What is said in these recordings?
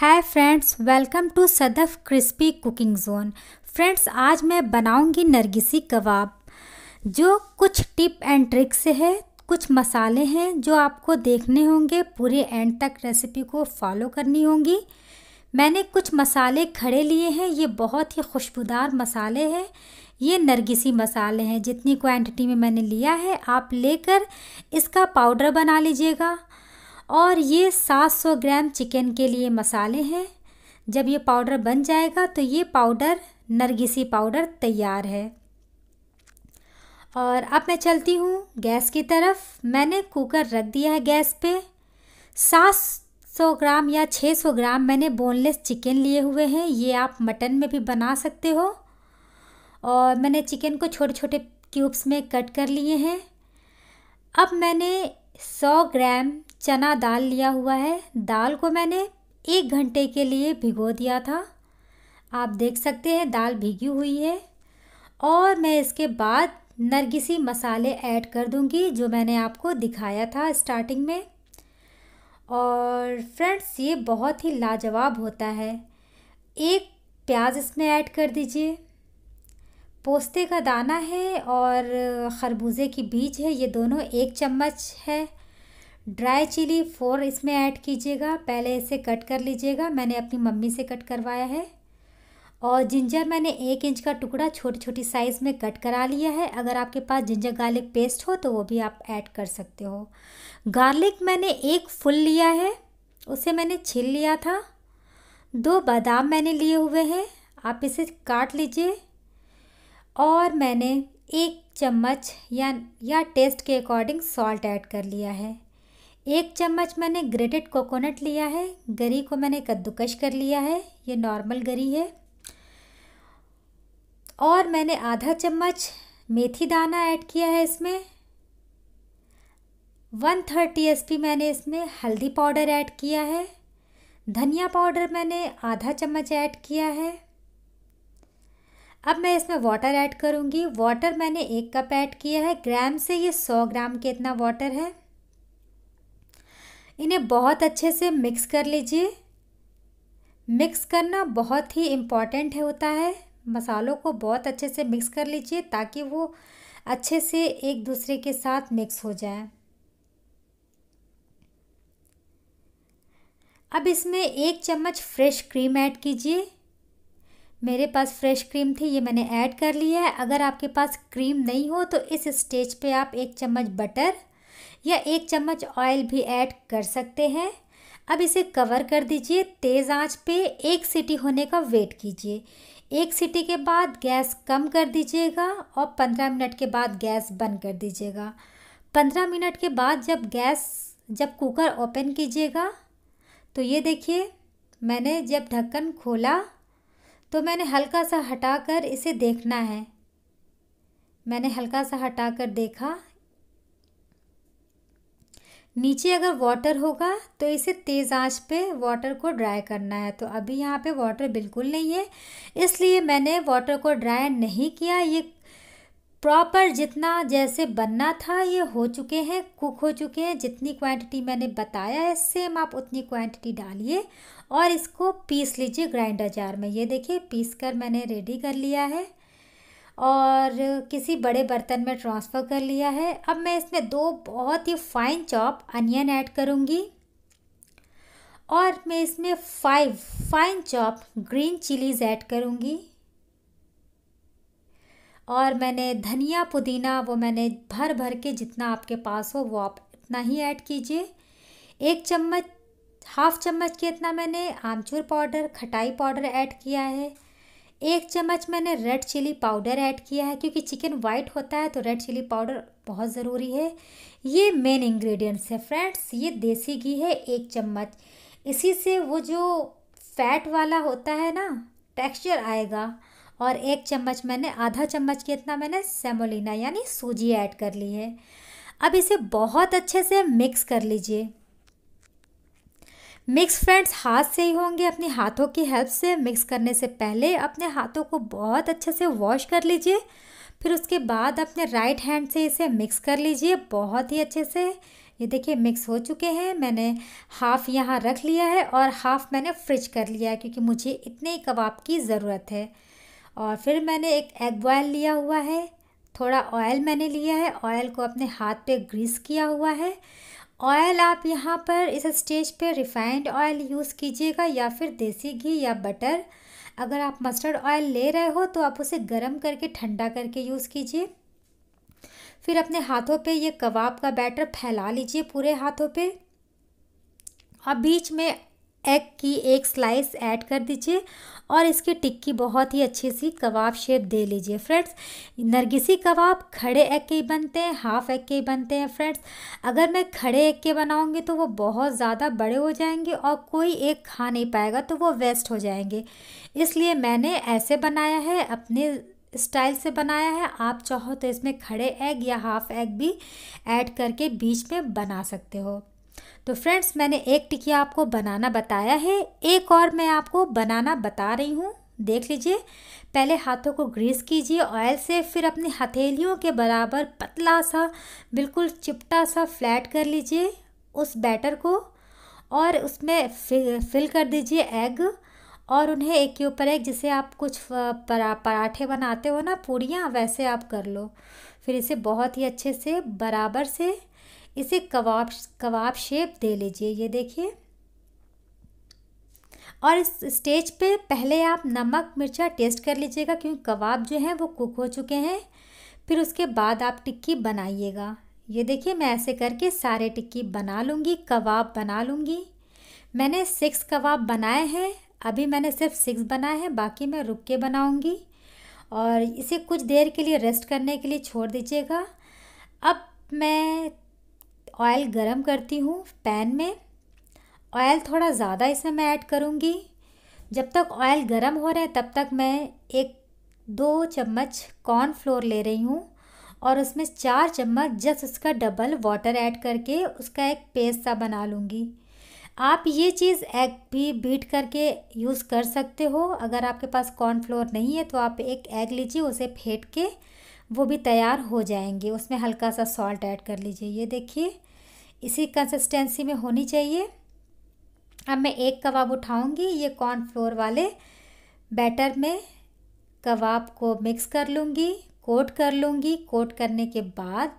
hi friends welcome to Sadaf crispy cooking zone friends आज मैं बनाऊंगी नरगिसी कबाब जो कुछ टिप एंड ट्रिक्स है कुछ मसाले हैं जो आपको देखने होंगे पूरे एंड तक रेसिपी को फॉलो करनी होगी मैंने कुछ मसाले खड़े लिए हैं ये बहुत ही खुशबूदार मसाले हैं ये नरगिसी मसाले हैं जितनी क्वांटिटी में मैंने लिया है आप लेकर इसका पाउडर बना लीजिएगा और ये 700 ग्राम चिकन के लिए मसाले हैं जब ये पाउडर बन जाएगा तो ये पाउडर नरगिसी पाउडर तैयार है और अब मैं चलती हूँ गैस की तरफ मैंने कुकर रख दिया है गैस पे सात सौ ग्राम या छः सौ ग्राम मैंने बोनलेस चिकन लिए हुए हैं ये आप मटन में भी बना सकते हो और मैंने चिकन को छोटे छोटे क्यूब्स में कट कर लिए हैं अब मैंने सौ ग्राम चना दाल लिया हुआ है दाल को मैंने एक घंटे के लिए भिगो दिया था आप देख सकते हैं दाल भिगी हुई है और मैं इसके बाद नरगिसी मसाले ऐड कर दूंगी जो मैंने आपको दिखाया था स्टार्टिंग में और फ्रेंड्स ये बहुत ही लाजवाब होता है एक प्याज इसमें ऐड कर दीजिए पोस्ते का दाना है और खरबूजे की बीज है ये दोनों एक चम्मच है ड्राई चिली फोर इसमें ऐड कीजिएगा पहले इसे कट कर लीजिएगा मैंने अपनी मम्मी से कट करवाया है और जिंजर मैंने एक इंच का टुकड़ा छोटी छोटी साइज़ में कट करा लिया है अगर आपके पास जिंजर गार्लिक पेस्ट हो तो वो भी आप ऐड कर सकते हो गार्लिक मैंने एक फुल लिया है उसे मैंने छील लिया था दो बादाम मैंने लिए हुए हैं आप इसे काट लीजिए और मैंने एक चम्मच या या टेस्ट के अकॉर्डिंग सॉल्ट ऐड कर लिया है एक चम्मच मैंने ग्रेटेड कोकोनट लिया है गरी को मैंने कद्दूकश कर लिया है ये नॉर्मल गरी है और मैंने आधा चम्मच मेथी दाना ऐड किया है इसमें वन थर्टी एस मैंने इसमें हल्दी पाउडर ऐड किया है धनिया पाउडर मैंने आधा चम्मच ऐड किया है अब मैं इसमें वाटर ऐड करूँगी वाटर मैंने एक कप ऐड किया है ग्राम से ये सौ ग्राम के इतना वाटर है इन्हें बहुत अच्छे से मिक्स कर लीजिए मिक्स करना बहुत ही इम्पॉर्टेंट है होता है मसालों को बहुत अच्छे से मिक्स कर लीजिए ताकि वो अच्छे से एक दूसरे के साथ मिक्स हो जाए अब इसमें एक चम्मच फ्रेश क्रीम ऐड कीजिए मेरे पास फ्रेश क्रीम थी ये मैंने ऐड कर लिया है अगर आपके पास क्रीम नहीं हो तो इस स्टेज पे आप एक चम्मच बटर या एक चम्मच ऑयल भी ऐड कर सकते हैं अब इसे कवर कर दीजिए तेज़ आंच पे एक सीटी होने का वेट कीजिए एक सीटी के बाद गैस कम कर दीजिएगा और पंद्रह मिनट के बाद गैस बंद कर दीजिएगा पंद्रह मिनट के बाद जब गैस जब कुकर ओपन कीजिएगा तो ये देखिए मैंने जब ढक्कन खोला तो मैंने हल्का सा हटाकर इसे देखना है मैंने हल्का सा हटाकर देखा नीचे अगर वाटर होगा तो इसे तेज़ आंच पे वाटर को ड्राई करना है तो अभी यहाँ पे वाटर बिल्कुल नहीं है इसलिए मैंने वाटर को ड्राई नहीं किया ये प्रॉपर जितना जैसे बनना था ये हो चुके हैं कुक हो चुके हैं जितनी क्वांटिटी मैंने बताया है सेम आप उतनी क्वांटिटी डालिए और इसको पीस लीजिए ग्राइंडर जार में ये देखिए पीस कर मैंने रेडी कर लिया है और किसी बड़े बर्तन में ट्रांसफ़र कर लिया है अब मैं इसमें दो बहुत ही फाइन चॉप अनियन ऐड करूँगी और मैं इसमें five fine chop green chillies add करूँगी और मैंने धनिया पुदीना वो मैंने भर भर के जितना आपके पास हो वो आप इतना ही ऐड कीजिए एक चम्मच हाफ चम्मच के इतना मैंने आमचूर पाउडर खटाई पाउडर ऐड किया है एक चम्मच मैंने रेड चिली पाउडर ऐड किया है क्योंकि चिकन वाइट होता है तो रेड चिली पाउडर बहुत ज़रूरी है ये मेन इंग्रेडिएंट्स है फ्रेंड्स ये देसी घी है एक चम्मच इसी से वो जो फैट वाला होता है ना टेक्सचर आएगा और एक चम्मच मैंने आधा चम्मच के इतना मैंने सेमोलिना यानी सूजी ऐड कर ली है अब इसे बहुत अच्छे से मिक्स कर लीजिए मिक्स फ्रेंड्स हाथ से ही होंगे अपने हाथों की हेल्प से मिक्स करने से पहले अपने हाथों को बहुत अच्छे से वॉश कर लीजिए फिर उसके बाद अपने राइट हैंड से इसे मिक्स कर लीजिए बहुत ही अच्छे से ये देखिए मिक्स हो चुके हैं मैंने हाफ़ यहाँ रख लिया है और हाफ़ मैंने फ्रिज कर लिया है क्योंकि मुझे इतने ही कबाब की ज़रूरत है और फिर मैंने एक एग बॉयल लिया हुआ है थोड़ा ऑयल मैंने लिया है ऑयल को अपने हाथ पे ग्रीस किया हुआ है ऑयल आप यहाँ पर इस स्टेज पे रिफाइंड ऑयल यूज़ कीजिएगा या फिर देसी घी या बटर अगर आप मस्टर्ड ऑयल ले रहे हो तो आप उसे गर्म करके ठंडा करके यूज़ कीजिए फिर अपने हाथों पे ये कबाब का बैटर फैला लीजिए पूरे हाथों पे और बीच में एग की एक स्लाइस ऐड कर दीजिए और इसकी टिक्की बहुत ही अच्छी सी कबाब शेप दे लीजिए फ्रेंड्स नरगिसी कबाब खड़े एग के ही बनते हैं हाफ एग के ही बनते हैं फ्रेंड्स अगर मैं खड़े एग के बनाऊंगी तो वो बहुत ज़्यादा बड़े हो जाएंगे और कोई एक खा नहीं पाएगा तो वो वेस्ट हो जाएंगे इसलिए मैंने ऐसे बनाया है अपने स्टाइल से बनाया है आप चाहो तो इसमें खड़े एग या हाफ एग भी ऐड करके बीच में बना सकते हो तो फ्रेंड्स मैंने एक टिकिया आपको बनाना बताया है एक और मैं आपको बनाना बता रही हूँ देख लीजिए पहले हाथों को ग्रीस कीजिए ऑयल से फिर अपनी हथेलियों के बराबर पतला सा बिल्कुल चिपटा सा फ्लैट कर लीजिए उस बैटर को और उसमें फिल कर दीजिए एग और उन्हें एक के ऊपर एक जैसे आप कुछ परा पराठे बनाते हो ना पूड़ियाँ वैसे आप कर लो फिर इसे बहुत ही अच्छे से बराबर से इसे कबाब कबाब शेप दे लीजिए ये देखिए और इस स्टेज पे पहले आप नमक मिर्चा टेस्ट कर लीजिएगा क्योंकि कबाब जो हैं वो कुक हो चुके हैं फिर उसके बाद आप टिक्की बनाइएगा ये देखिए मैं ऐसे करके सारे टिक्की बना लूँगी कबाब बना लूँगी मैंने सिक्स कबाब बनाए हैं अभी मैंने सिर्फ सिक्स बनाए हैं बाकी मैं रुक के बनाऊँगी और इसे कुछ देर के लिए रेस्ट करने के लिए छोड़ दीजिएगा अब मैं ऑयल गरम करती हूँ पैन में ऑयल थोड़ा ज़्यादा इसमें मैं ऐड करूँगी जब तक ऑयल गरम हो रहा है तब तक मैं एक दो चम्मच कॉर्न फ्लोर ले रही हूँ और उसमें चार चम्मच जस्ट उसका डबल वाटर ऐड करके उसका एक पेस्ट सा बना लूँगी आप ये चीज़ एग भी बीट करके यूज़ कर सकते हो अगर आपके पास कॉर्नफ्लोर नहीं है तो आप एक एग लीजिए उसे फेंट के वो भी तैयार हो जाएंगे उसमें हल्का सा सॉल्ट ऐड कर लीजिए ये देखिए इसी कंसिस्टेंसी में होनी चाहिए अब मैं एक कबाब उठाऊंगी ये कॉर्नफ्लोर वाले बैटर में कबाब को मिक्स कर लूँगी कोट कर लूँगी कोट करने के बाद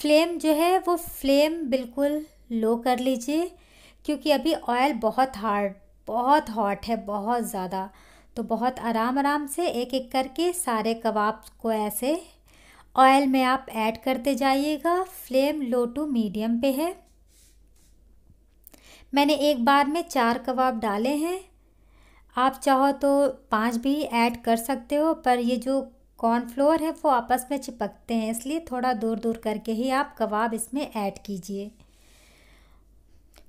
फ्लेम जो है वो फ्लेम बिल्कुल लो कर लीजिए क्योंकि अभी ऑयल बहुत हार्ड बहुत हॉट है बहुत ज़्यादा तो बहुत आराम आराम से एक एक करके सारे कबाब को ऐसे ऑयल में आप ऐड करते जाइएगा फ्लेम लो टू मीडियम पे है मैंने एक बार में चार कबाब डाले हैं आप चाहो तो पांच भी ऐड कर सकते हो पर ये जो कॉर्नफ्लोर है वो आपस में चिपकते हैं इसलिए थोड़ा दूर दूर करके ही आप कबाब इसमें ऐड कीजिए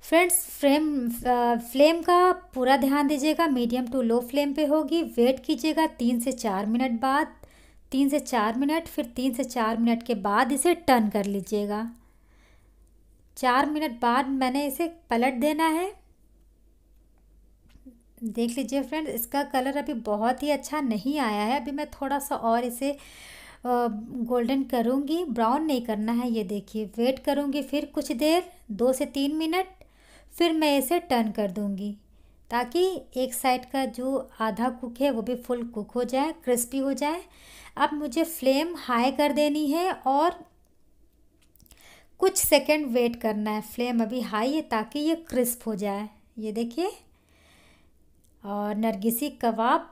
फ्रेंड्स फ्रेम फ्लेम का पूरा ध्यान दीजिएगा मीडियम टू लो फ्लेम पे होगी वेट कीजिएगा तीन से चार मिनट बाद तीन से चार मिनट फिर तीन से चार मिनट के बाद इसे टर्न कर लीजिएगा चार मिनट बाद मैंने इसे पलट देना है देख लीजिए फ्रेंड्स इसका कलर अभी बहुत ही अच्छा नहीं आया है अभी मैं थोड़ा सा और इसे गोल्डन करूँगी ब्राउन नहीं करना है ये देखिए वेट करूँगी फिर कुछ देर दो से तीन मिनट फिर मैं इसे टर्न कर दूँगी ताकि एक साइड का जो आधा कुक है वो भी फुल कुक हो जाए क्रिस्पी हो जाए अब मुझे फ्लेम हाई कर देनी है और कुछ सेकंड वेट करना है फ्लेम अभी हाई है ताकि ये क्रिस्प हो जाए ये देखिए और नरगिसी कबाब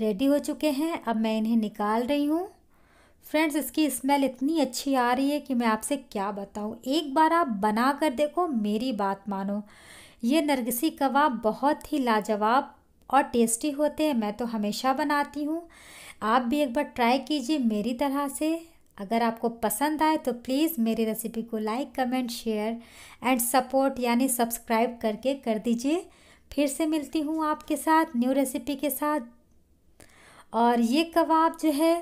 रेडी हो चुके हैं अब मैं इन्हें निकाल रही हूँ फ्रेंड्स इसकी स्मेल इतनी अच्छी आ रही है कि मैं आपसे क्या बताऊँ एक बार आप बना कर देखो मेरी बात मानो ये नरगसी कबाब बहुत ही लाजवाब और टेस्टी होते हैं मैं तो हमेशा बनाती हूँ आप भी एक बार ट्राई कीजिए मेरी तरह से अगर आपको पसंद आए तो प्लीज़ मेरी रेसिपी को like comment share and support यानी सब्सक्राइब करके कर दीजिए फिर से मिलती हूँ आपके साथ न्यू रेसिपी के साथ और ये कबाब जो है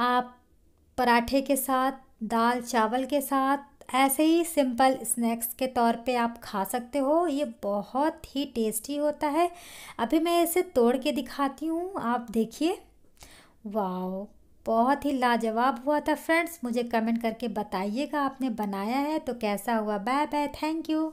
आप पराठे के साथ दाल चावल के साथ ऐसे ही सिंपल स्नैक्स के तौर पे आप खा सकते हो ये बहुत ही टेस्टी होता है अभी मैं इसे तोड़ के दिखाती हूँ आप देखिए वाओ बहुत ही लाजवाब हुआ था फ्रेंड्स मुझे कमेंट करके बताइएगा आपने बनाया है तो कैसा हुआ बाय बाय थैंक यू